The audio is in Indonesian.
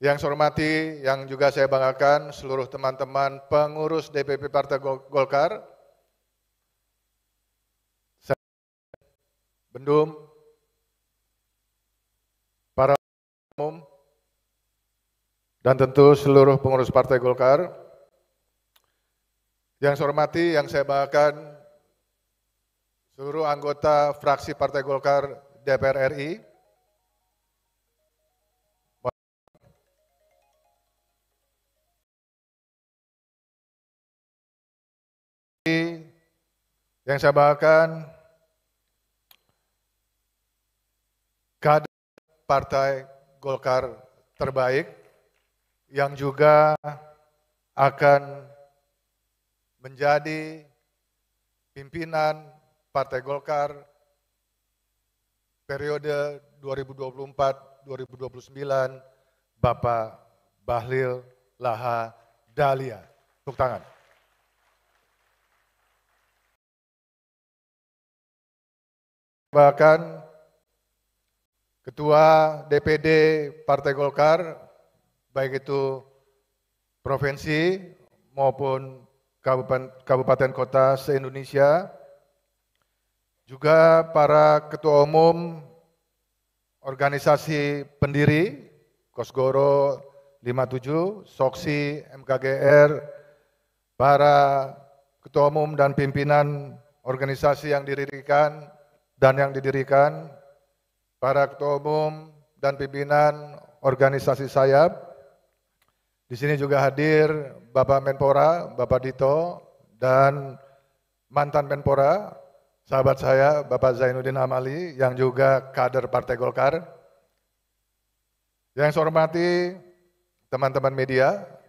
Yang saya hormati, yang juga saya banggakan seluruh teman-teman pengurus DPP Partai Golkar, saya Bendum, para umum, dan tentu seluruh pengurus Partai Golkar. Yang saya hormati, yang saya banggakan seluruh anggota fraksi Partai Golkar DPR RI, yang saya bahkan kader Partai Golkar terbaik yang juga akan menjadi pimpinan Partai Golkar periode 2024-2029 Bapak Bahlil Laha Dahlia. Tepuk tangan. Bahkan Ketua DPD Partai Golkar, baik itu provinsi maupun kabupaten, kota se-Indonesia, juga para ketua umum organisasi pendiri, Kosgoro 57, Soksi, MKGR, para ketua umum dan pimpinan organisasi yang didirikan dan yang didirikan para ketua umum dan pimpinan organisasi sayap. Di sini juga hadir Bapak Menpora, Bapak Dito, dan mantan Menpora, sahabat saya Bapak Zainuddin Amali yang juga kader Partai Golkar. Yang saya hormati teman-teman media,